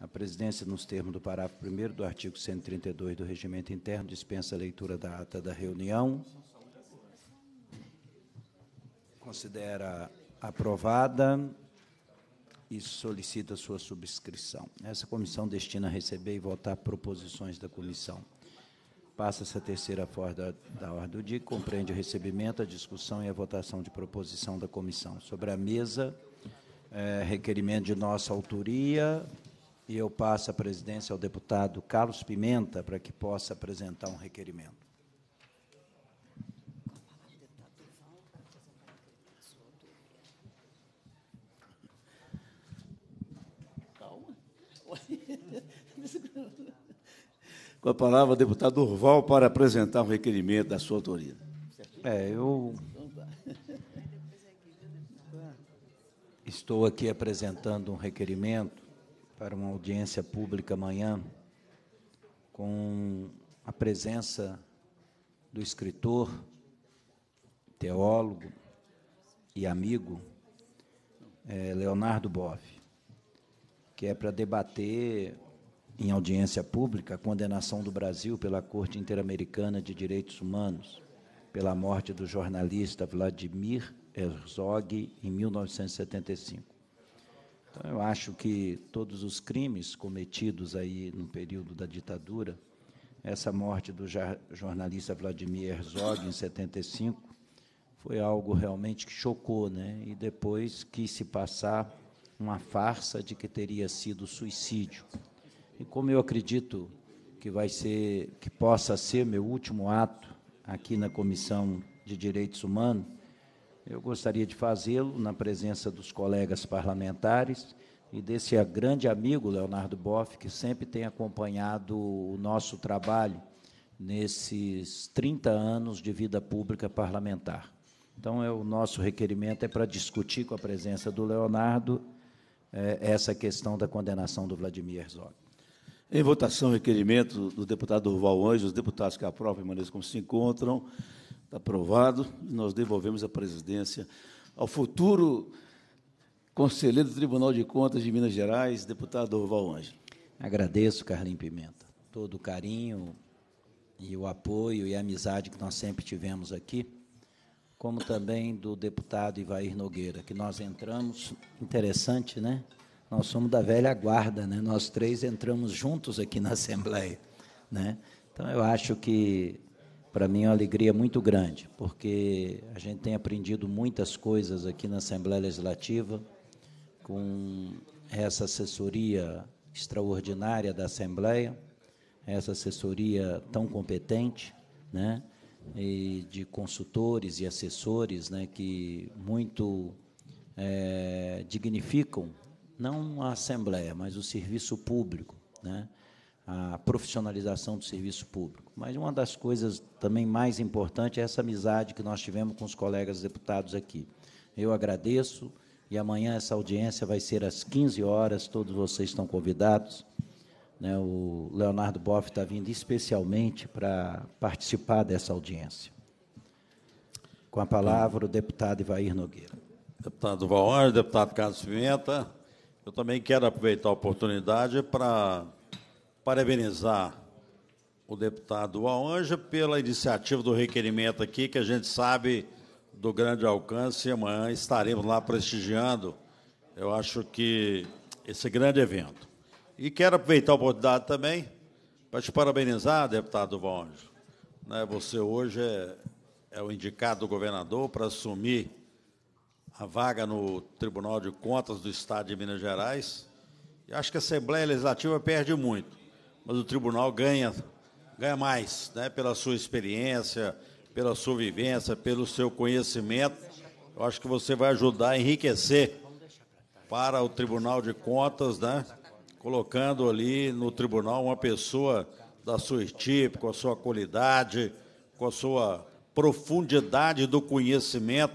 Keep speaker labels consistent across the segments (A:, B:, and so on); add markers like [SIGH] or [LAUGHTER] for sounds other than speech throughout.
A: A presidência, nos termos do parágrafo 1 do artigo 132 do Regimento Interno, dispensa a leitura da ata da reunião. Considera aprovada e solicita sua subscrição. Essa comissão destina a receber e votar proposições da comissão. Passa-se a terceira forma da ordem do dia, compreende o recebimento, a discussão e a votação de proposição da comissão. Sobre a mesa, é, requerimento de nossa autoria, e eu passo a presidência ao deputado Carlos Pimenta para que possa apresentar um requerimento.
B: Com a palavra, deputado Durval, para apresentar um requerimento da sua autoria. É, eu
A: Estou aqui apresentando um requerimento para uma audiência pública amanhã com a presença do escritor, teólogo e amigo é, Leonardo Boff, que é para debater em audiência pública a condenação do Brasil pela Corte Interamericana de Direitos Humanos pela morte do jornalista Vladimir Herzog em 1975. Então, eu acho que todos os crimes cometidos aí no período da ditadura, essa morte do jornalista Vladimir Herzog em 75 foi algo realmente que chocou, né? E depois quis se passar uma farsa de que teria sido suicídio. E como eu acredito que vai ser, que possa ser meu último ato aqui na Comissão de Direitos Humanos, eu gostaria de fazê-lo na presença dos colegas parlamentares e desse grande amigo Leonardo Boff, que sempre tem acompanhado o nosso trabalho nesses 30 anos de vida pública parlamentar. Então, é, o nosso requerimento é para discutir com a presença do Leonardo é, essa questão da condenação do Vladimir Herzog.
B: Em votação, requerimento do deputado Durval Anjos, os deputados que aprovam permaneçam como se encontram. Está aprovado. Nós devolvemos a presidência ao futuro conselheiro do Tribunal de Contas de Minas Gerais,
A: deputado Orval Ângelo. Agradeço, Carlinho Pimenta, todo o carinho e o apoio e a amizade que nós sempre tivemos aqui, como também do deputado Ivair Nogueira, que nós entramos, interessante, né? Nós somos da velha guarda, né? Nós três entramos juntos aqui na Assembleia, né? Então eu acho que para mim é uma alegria muito grande, porque a gente tem aprendido muitas coisas aqui na Assembleia Legislativa, com essa assessoria extraordinária da Assembleia, essa assessoria tão competente, né? E de consultores e assessores, né? Que muito é, dignificam não a Assembleia, mas o serviço público, né? a profissionalização do serviço público. Mas uma das coisas também mais importantes é essa amizade que nós tivemos com os colegas deputados aqui. Eu agradeço e amanhã essa audiência vai ser às 15 horas, todos vocês estão convidados. Né? O Leonardo Boff está vindo especialmente para participar dessa audiência. Com a palavra, o deputado Ivair Nogueira.
C: Deputado Valor, deputado Carlos Pimenta, eu também quero aproveitar a oportunidade para parabenizar o deputado Alanja pela iniciativa do requerimento aqui, que a gente sabe do grande alcance e amanhã estaremos lá prestigiando, eu acho que, esse grande evento. E quero aproveitar a oportunidade também para te parabenizar, deputado Valonjo. Né, você hoje é, é o indicado do governador para assumir a vaga no Tribunal de Contas do Estado de Minas Gerais. E acho que a Assembleia Legislativa perde muito mas o tribunal ganha, ganha mais, né? Pela sua experiência, pela sua vivência, pelo seu conhecimento. Eu acho que você vai ajudar a enriquecer para o Tribunal de Contas, né? Colocando ali no tribunal uma pessoa da sua estirpe, com a sua qualidade, com a sua profundidade do conhecimento,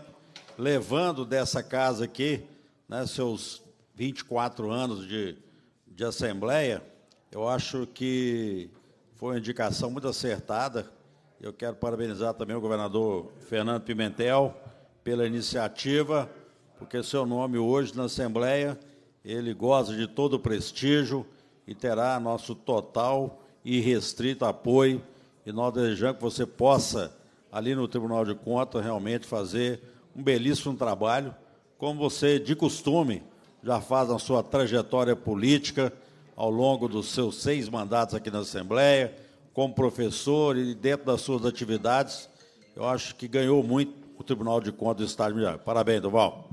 C: levando dessa casa aqui, né, seus 24 anos de, de assembleia, eu acho que foi uma indicação muito acertada. Eu quero parabenizar também o governador Fernando Pimentel pela iniciativa, porque seu nome hoje na Assembleia, ele goza de todo o prestígio e terá nosso total e restrito apoio. E nós desejamos que você possa, ali no Tribunal de Contas, realmente fazer um belíssimo trabalho, como você, de costume, já faz na sua trajetória política ao longo dos seus seis mandatos aqui na Assembleia, como professor e dentro das suas atividades, eu acho que ganhou muito o Tribunal de Contas do Estado
A: de Minas. Parabéns, Duval.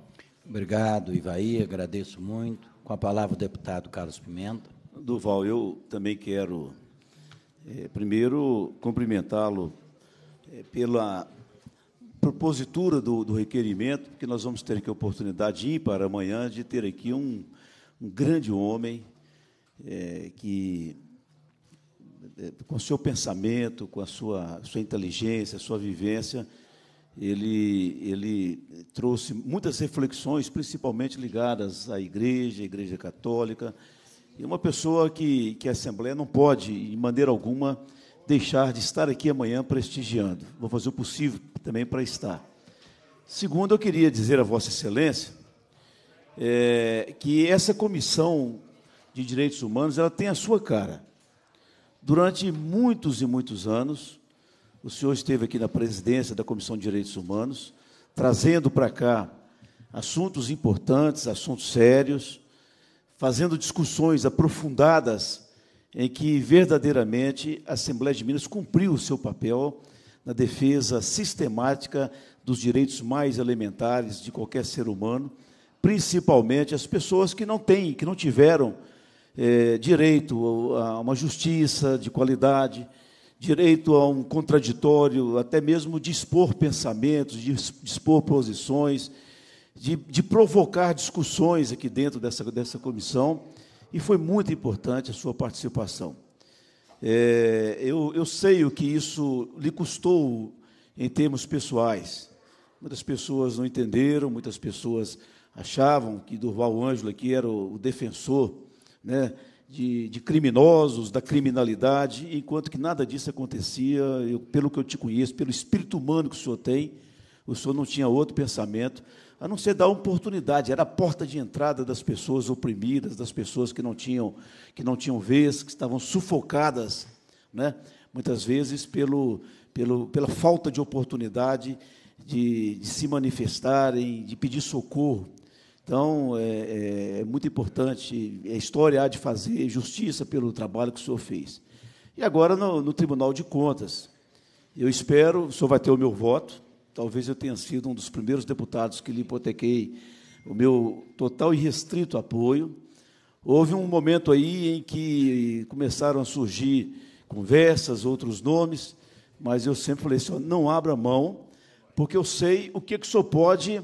A: Obrigado, Ivaí, agradeço muito. Com a palavra o deputado Carlos Pimenta. Duval, eu também quero, é, primeiro,
B: cumprimentá-lo é, pela propositura do, do, requerimento, porque nós vamos ter aqui a oportunidade de ir para amanhã de ter aqui um, um grande homem, é, que é, com seu pensamento, com a sua, sua inteligência, sua vivência, ele, ele trouxe muitas reflexões, principalmente ligadas à igreja, à igreja católica, e uma pessoa que, que a Assembleia não pode, de maneira alguma, deixar de estar aqui amanhã prestigiando. Vou fazer o possível também para estar. Segundo, eu queria dizer a Vossa Excelência é, que essa comissão de Direitos Humanos, ela tem a sua cara. Durante muitos e muitos anos, o senhor esteve aqui na presidência da Comissão de Direitos Humanos, trazendo para cá assuntos importantes, assuntos sérios, fazendo discussões aprofundadas em que verdadeiramente a Assembleia de Minas cumpriu o seu papel na defesa sistemática dos direitos mais elementares de qualquer ser humano, principalmente as pessoas que não têm, que não tiveram é, direito a uma justiça de qualidade, direito a um contraditório, até mesmo de expor pensamentos, de expor posições, de, de provocar discussões aqui dentro dessa, dessa comissão, e foi muito importante a sua participação. É, eu, eu sei o que isso lhe custou em termos pessoais. Muitas pessoas não entenderam, muitas pessoas achavam que Durval Ângelo aqui era o, o defensor né, de, de, criminosos, da criminalidade, enquanto que nada disso acontecia, eu, pelo que eu te conheço, pelo espírito humano que o senhor tem, o senhor não tinha outro pensamento, a não ser dar oportunidade, era a porta de entrada das pessoas oprimidas, das pessoas que não tinham, que não tinham vez, que estavam sufocadas, né, muitas vezes pelo, pelo, pela falta de oportunidade de, de se manifestarem, de pedir socorro. Então, é, é, é muito importante, a é história há de fazer é justiça pelo trabalho que o senhor fez. E agora, no, no Tribunal de Contas, eu espero, o senhor vai ter o meu voto, talvez eu tenha sido um dos primeiros deputados que lhe hipotequei o meu total e restrito apoio. Houve um momento aí em que começaram a surgir conversas, outros nomes, mas eu sempre falei, senhor, não abra mão, porque eu sei o que, que o senhor pode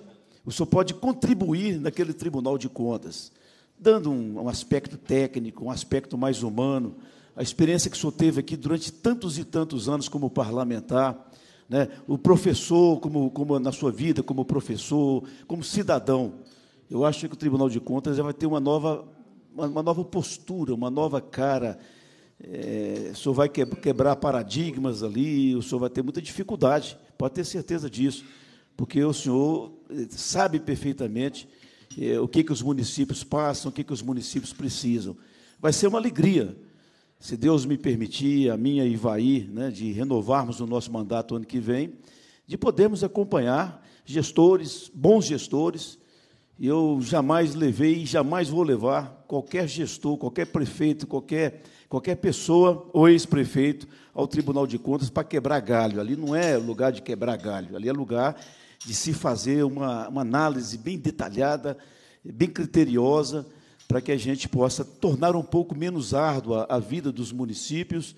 B: o senhor pode contribuir naquele tribunal de contas, dando um, um aspecto técnico, um aspecto mais humano, a experiência que o senhor teve aqui durante tantos e tantos anos como parlamentar, né? o professor, como, como na sua vida, como professor, como cidadão. Eu acho que o Tribunal de Contas já vai ter uma nova, uma nova postura, uma nova cara. É, o senhor vai quebrar paradigmas ali, o senhor vai ter muita dificuldade, pode ter certeza disso porque o senhor eh, sabe perfeitamente eh, o que, que os municípios passam, o que, que os municípios precisam. Vai ser uma alegria, se Deus me permitir, a minha e Ivaí, né, de renovarmos o nosso mandato ano que vem, de podermos acompanhar gestores, bons gestores. Eu jamais levei e jamais vou levar qualquer gestor, qualquer prefeito, qualquer, qualquer pessoa ou ex-prefeito ao Tribunal de Contas para quebrar galho. Ali não é lugar de quebrar galho, ali é lugar de se fazer uma, uma análise bem detalhada, bem criteriosa, para que a gente possa tornar um pouco menos árdua a vida dos municípios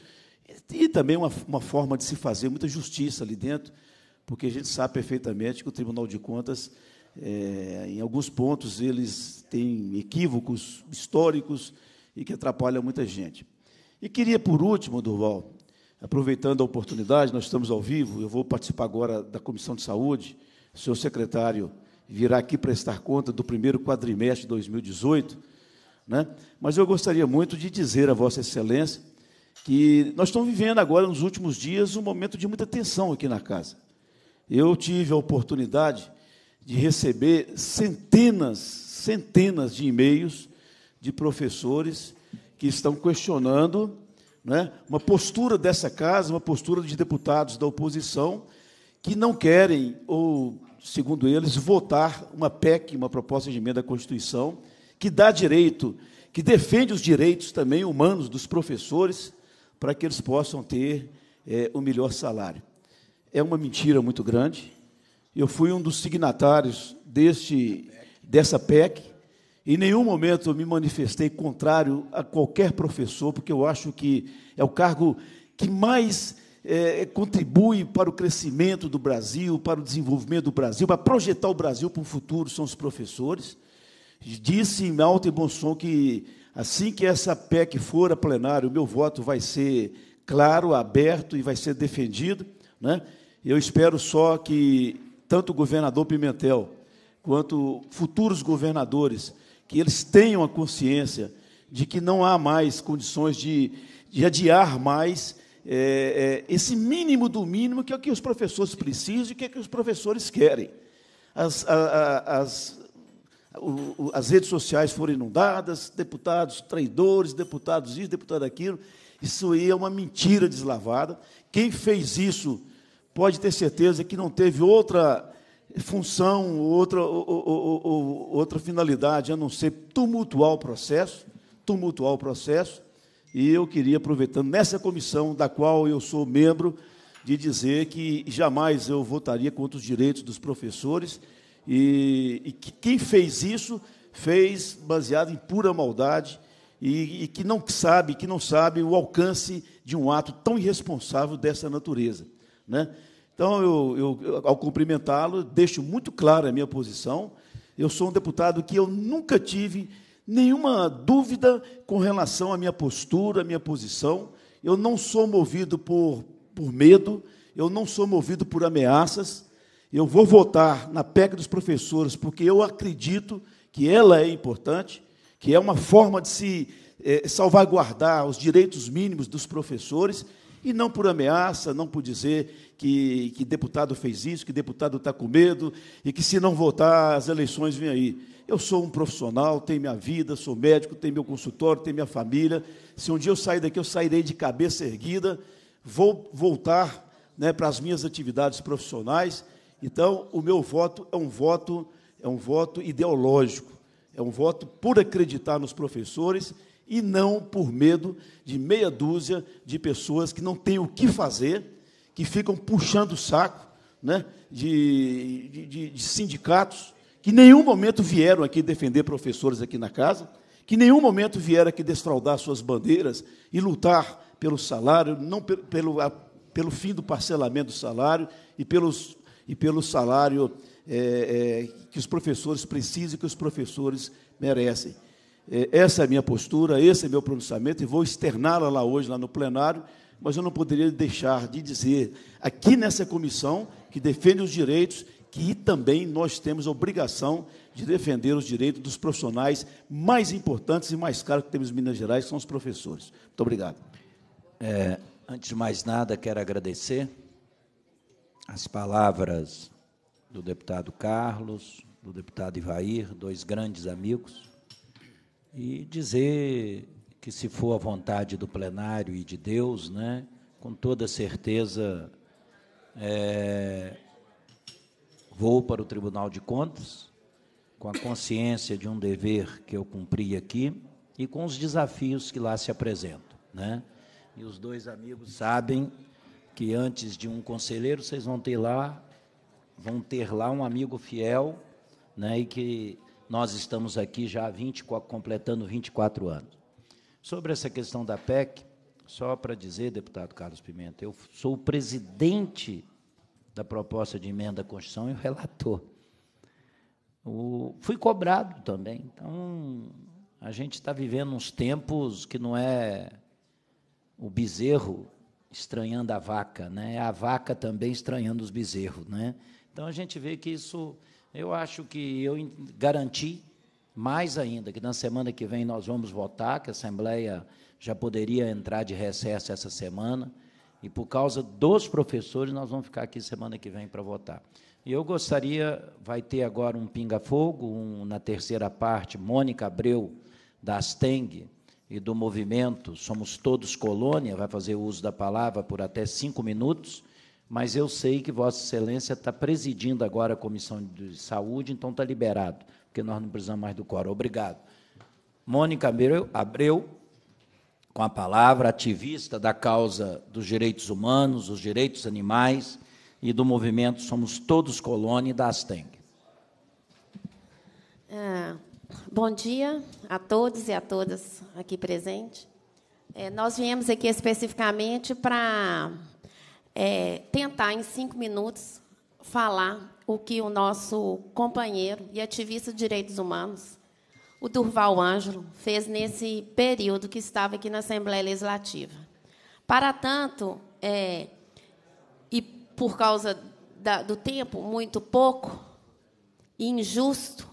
B: e, e também uma, uma forma de se fazer muita justiça ali dentro, porque a gente sabe perfeitamente que o Tribunal de Contas, é, em alguns pontos, eles têm equívocos históricos e que atrapalham muita gente. E queria, por último, Durval, aproveitando a oportunidade, nós estamos ao vivo, eu vou participar agora da Comissão de Saúde, seu secretário virá aqui prestar conta do primeiro quadrimestre de 2018, né? mas eu gostaria muito de dizer a Vossa Excelência que nós estamos vivendo agora, nos últimos dias, um momento de muita tensão aqui na casa. Eu tive a oportunidade de receber centenas, centenas de e-mails de professores que estão questionando né, uma postura dessa casa, uma postura de deputados da oposição que não querem, ou segundo eles, votar uma PEC, uma proposta de emenda à Constituição, que dá direito, que defende os direitos também humanos dos professores, para que eles possam ter é, o melhor salário. É uma mentira muito grande. Eu fui um dos signatários deste, dessa PEC. Em nenhum momento eu me manifestei contrário a qualquer professor, porque eu acho que é o cargo que mais é, é, contribui para o crescimento do Brasil, para o desenvolvimento do Brasil, para projetar o Brasil para o futuro, são os professores. Disse em alto e bom som que assim que essa PEC for a plenário, o meu voto vai ser claro, aberto e vai ser defendido. Né? Eu espero só que tanto o governador Pimentel quanto futuros governadores, que eles tenham a consciência de que não há mais condições de, de adiar mais é, é, esse mínimo do mínimo que é o que os professores precisam e que é o que os professores querem. As, a, a, as, o, as redes sociais foram inundadas, deputados traidores, deputados isso, deputado aquilo. Isso aí é uma mentira deslavada. Quem fez isso pode ter certeza que não teve outra função, outra, ou, ou, ou, outra finalidade, a não ser tumultuar o processo, tumultuar o processo, e eu queria, aproveitando nessa comissão, da qual eu sou membro, de dizer que jamais eu votaria contra os direitos dos professores. E, e que quem fez isso fez baseado em pura maldade e, e, que não sabe, que não sabe o alcance de um ato tão irresponsável dessa natureza, né? Então, eu, eu ao cumprimentá-lo, deixo muito clara a minha posição. Eu sou um deputado que eu nunca tive nenhuma dúvida com relação à minha postura, à minha posição. Eu não sou movido por, por medo, eu não sou movido por ameaças. Eu vou votar na PEC dos professores porque eu acredito que ela é importante, que é uma forma de se é, salvaguardar os direitos mínimos dos professores e não por ameaça, não por dizer que, que deputado fez isso, que deputado está com medo e que se não votar as eleições vêm aí. Eu sou um profissional, tenho minha vida, sou médico, tenho meu consultório, tenho minha família. Se um dia eu sair daqui, eu sairei de cabeça erguida, vou voltar né, para as minhas atividades profissionais. Então, o meu voto é um voto, é um voto ideológico, é um voto por acreditar nos professores e não por medo de meia dúzia de pessoas que não têm o que fazer, que ficam puxando o saco né, de, de, de sindicatos, que em nenhum momento vieram aqui defender professores aqui na casa, que em nenhum momento vieram aqui desfraudar suas bandeiras e lutar pelo salário, não pelo, pelo, a, pelo fim do parcelamento do salário e, pelos, e pelo salário é, é, que os professores precisam e que os professores merecem. É, essa é a minha postura, esse é meu pronunciamento, e vou externá-la lá hoje, lá no plenário, mas eu não poderia deixar de dizer, aqui nessa comissão que defende os direitos, que também nós temos a obrigação de defender os direitos dos profissionais mais importantes e mais caros que temos em
A: Minas Gerais, que são os professores. Muito obrigado. É, antes de mais nada, quero agradecer as palavras do deputado Carlos, do deputado Ivair, dois grandes amigos e dizer que, se for a vontade do plenário e de Deus, né, com toda certeza é, vou para o Tribunal de Contas, com a consciência de um dever que eu cumpri aqui e com os desafios que lá se apresentam. Né? E os dois amigos sabem que antes de um conselheiro vocês vão ter lá, vão ter lá um amigo fiel, né? E que nós estamos aqui já há 20, completando 24 anos. Sobre essa questão da PEC, só para dizer, deputado Carlos Pimenta, eu sou o presidente da proposta de emenda à Constituição e o relator. O, fui cobrado também. Então, a gente está vivendo uns tempos que não é o bezerro estranhando a vaca, né? é a vaca também estranhando os bezerros. Né? Então, a gente vê que isso eu acho que eu garanti mais ainda que na semana que vem nós vamos votar, que a Assembleia já poderia entrar de recesso essa semana, e por causa dos professores nós vamos ficar aqui semana que vem para votar. E eu gostaria, vai ter agora um pinga-fogo, um, na terceira parte, Mônica Abreu, da Asteng e do movimento Somos Todos Colônia, vai fazer uso da palavra por até cinco minutos, mas eu sei que Vossa Excelência está presidindo agora a Comissão de Saúde, então está liberado, porque nós não precisamos mais do quórum. Obrigado. Mônica Abreu, Abreu, com a palavra, ativista da causa dos direitos humanos, os direitos animais e do movimento Somos Todos Colônia da Asteng.
D: Ah, bom dia a todos e a todas aqui presentes. É, nós viemos aqui especificamente para é, tentar, em cinco minutos, falar o que o nosso companheiro e ativista de direitos humanos, o Durval Ângelo, fez nesse período que estava aqui na Assembleia Legislativa. Para tanto, é, e por causa da, do tempo, muito pouco, e injusto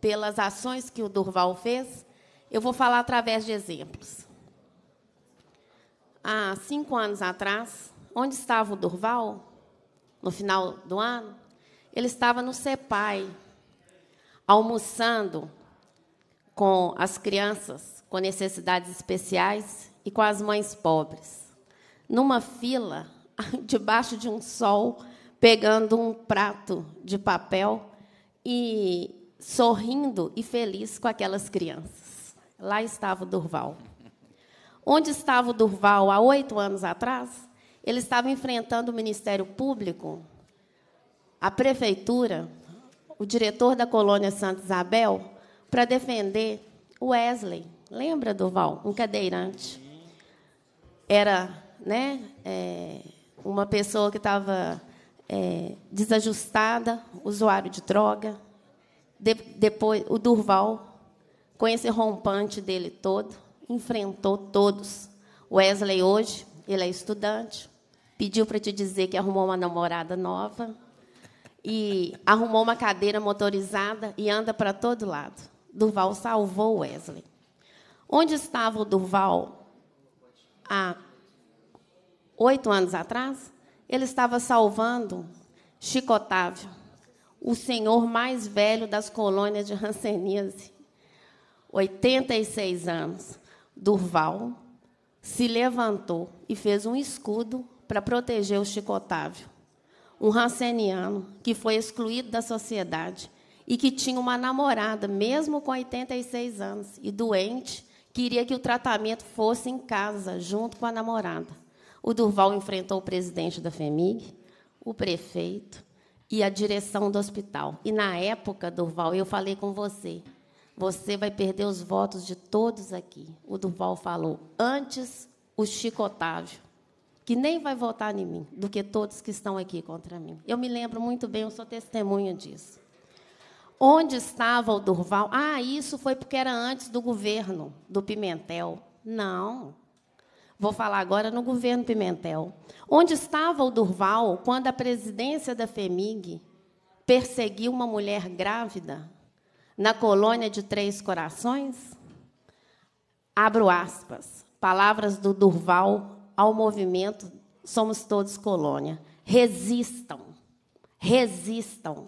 D: pelas ações que o Durval fez, eu vou falar através de exemplos. Há cinco anos atrás, onde estava o Durval, no final do ano, ele estava no CEPAI, almoçando com as crianças com necessidades especiais e com as mães pobres, numa fila, [LAUGHS] debaixo de um sol, pegando um prato de papel e sorrindo e feliz com aquelas crianças. Lá estava o Durval. Onde estava o Durval há oito anos atrás? Ele estava enfrentando o Ministério Público, a prefeitura, o diretor da colônia Santa Isabel, para defender o Wesley. Lembra, Durval? Um cadeirante. Era né, é, uma pessoa que estava é, desajustada, usuário de droga. De, depois, o Durval, com esse rompante dele todo, enfrentou todos. Wesley, hoje, ele é estudante, pediu para te dizer que arrumou uma namorada nova e arrumou uma cadeira motorizada e anda para todo lado. Durval salvou Wesley. Onde estava o Durval há oito anos atrás? Ele estava salvando Chico Otávio, o senhor mais velho das colônias de Hanseníase. 86 anos. Durval se levantou e fez um escudo para proteger o Chico Otávio, um raceniano que foi excluído da sociedade e que tinha uma namorada, mesmo com 86 anos e doente, queria que o tratamento fosse em casa, junto com a namorada. O Durval enfrentou o presidente da FEMIG, o prefeito e a direção do hospital. E na época, Durval, eu falei com você, você vai perder os votos de todos aqui. O Durval falou: antes o Chico Otávio que nem vai votar em mim, do que todos que estão aqui contra mim. Eu me lembro muito bem, eu sou testemunha disso. Onde estava o Durval? Ah, isso foi porque era antes do governo do Pimentel. Não. Vou falar agora no governo Pimentel. Onde estava o Durval quando a presidência da FEMIG perseguiu uma mulher grávida na colônia de Três Corações? Abro aspas. Palavras do Durval ao movimento Somos Todos Colônia. Resistam, resistam.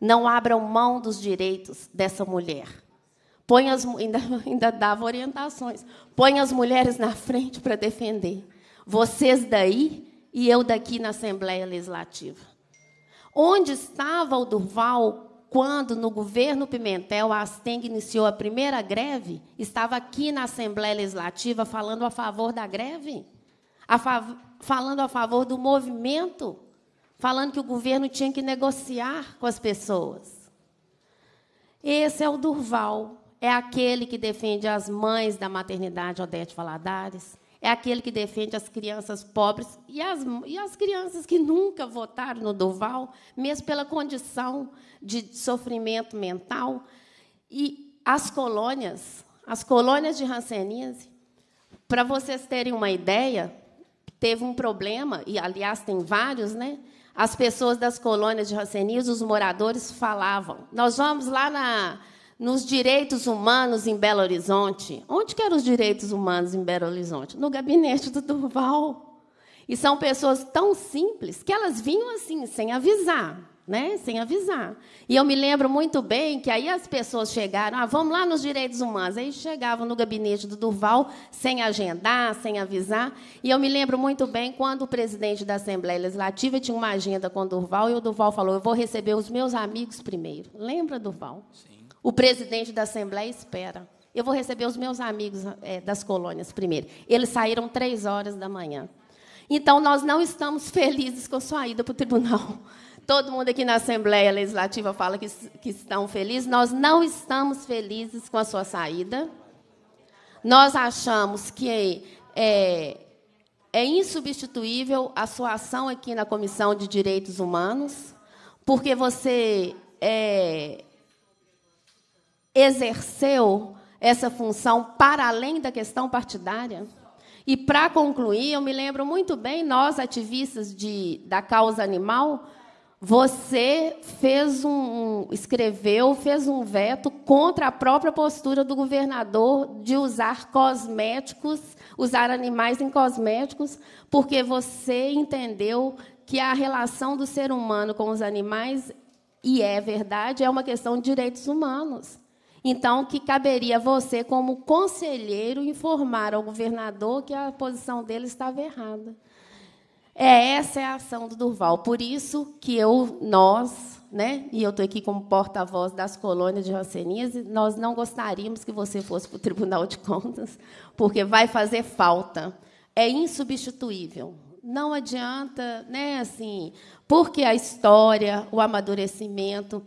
D: Não abram mão dos direitos dessa mulher. Põe as, ainda, [LAUGHS] ainda dava orientações. Põe as mulheres na frente para defender. Vocês daí e eu daqui na Assembleia Legislativa. Onde estava o Durval quando, no governo Pimentel, a Asteng iniciou a primeira greve? Estava aqui na Assembleia Legislativa falando a favor da greve? a fav falando a favor do movimento, falando que o governo tinha que negociar com as pessoas. Esse é o Durval, é aquele que defende as mães da maternidade Odete Valadares, é aquele que defende as crianças pobres e as, e as crianças que nunca votaram no Durval, mesmo pela condição de sofrimento mental. E as colônias, as colônias de Hanseníase, para vocês terem uma ideia, teve um problema, e aliás tem vários, né? As pessoas das colônias de Rocenius, os moradores, falavam. Nós vamos lá na, nos direitos humanos em Belo Horizonte. Onde que eram os direitos humanos em Belo Horizonte? No gabinete do Durval. E são pessoas tão simples que elas vinham assim, sem avisar né? Sem avisar. E eu me lembro muito bem que aí as pessoas chegaram, ah, vamos lá nos direitos humanos. Aí chegavam no gabinete do Durval sem agendar, sem avisar. E eu me lembro muito bem quando o presidente da Assembleia Legislativa tinha uma agenda com o Durval e o Durval falou: "Eu vou receber os meus amigos primeiro". Lembra Durval? Sim. O presidente da Assembleia espera. Eu vou receber os meus amigos é, das colônias primeiro. Eles saíram três horas da manhã. Então, nós não estamos [LAUGHS] felizes com a sua ida para o tribunal. Todo mundo aqui na Assembleia Legislativa fala que, que estão felizes. Nós não estamos felizes com a sua saída. Nós achamos que é, é, é insubstituível a sua ação aqui na Comissão de Direitos Humanos, porque você é, exerceu essa função para além da questão partidária. E, para concluir, eu me lembro muito bem, nós, ativistas de, da causa animal, você fez um, escreveu, fez um veto contra a própria postura do governador de usar cosméticos, usar animais em cosméticos, porque você entendeu que a relação do ser humano com os animais e é verdade, é uma questão de direitos humanos. Então, que caberia você, como conselheiro, informar ao governador que a posição dele estava errada. É, essa é a ação do Durval. Por isso que eu, nós, né, e eu estou aqui como porta-voz das colônias de Rocenias, nós não gostaríamos que você fosse para o Tribunal de Contas, porque vai fazer falta. É insubstituível. Não adianta, né, assim, porque a história, o amadurecimento,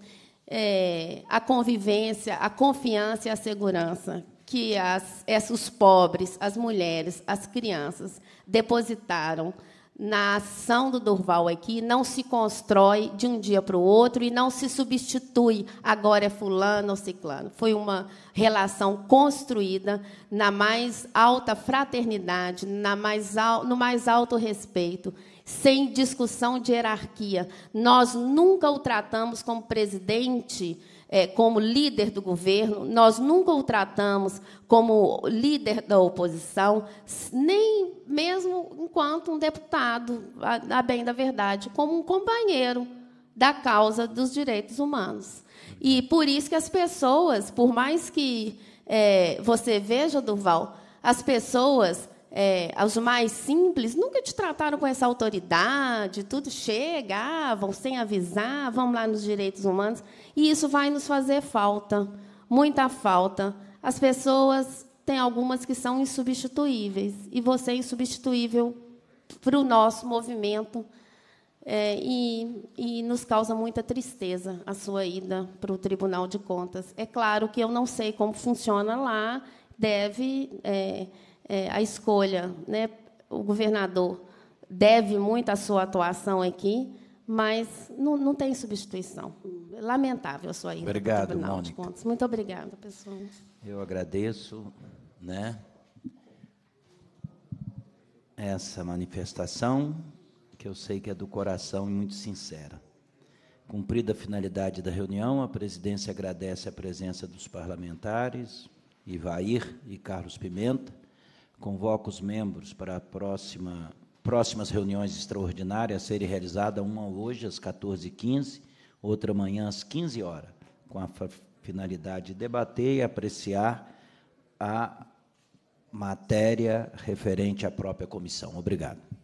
D: é, a convivência, a confiança e a segurança que as, esses pobres, as mulheres, as crianças depositaram na ação do Durval aqui não se constrói de um dia para o outro e não se substitui agora é fulano ou ciclano. Foi uma relação construída na mais alta fraternidade, na mais al no mais alto respeito, sem discussão de hierarquia. Nós nunca o tratamos como presidente é, como líder do governo, nós nunca o tratamos como líder da oposição, nem mesmo enquanto um deputado, a, a bem da verdade, como um companheiro da causa dos direitos humanos. E por isso que as pessoas, por mais que é, você veja, Duval as pessoas é, aos mais simples, nunca te trataram com essa autoridade, tudo chegavam ah, sem avisar, vamos lá nos direitos humanos. E isso vai nos fazer falta, muita falta. As pessoas tem algumas que são insubstituíveis, e você é insubstituível para o nosso movimento. É, e, e, nos causa muita tristeza a sua ida para o Tribunal de Contas. É claro que eu não sei como funciona lá, deve. É, é, a escolha. Né? O governador deve muito à sua atuação aqui, mas não, não tem substituição. Lamentável a sua ida Obrigado, para o Tribunal Mônica. de Contas. Muito obrigada, pessoal.
A: Eu agradeço né, essa manifestação, que eu sei que é do coração e muito sincera. Cumprida a finalidade da reunião, a presidência agradece a presença dos parlamentares Ivair e Carlos Pimenta, Convoco os membros para a próxima, próximas reuniões extraordinárias a serem realizadas, uma hoje às 14h15, outra amanhã às 15 horas, com a finalidade de debater e apreciar a matéria referente à própria comissão. Obrigado.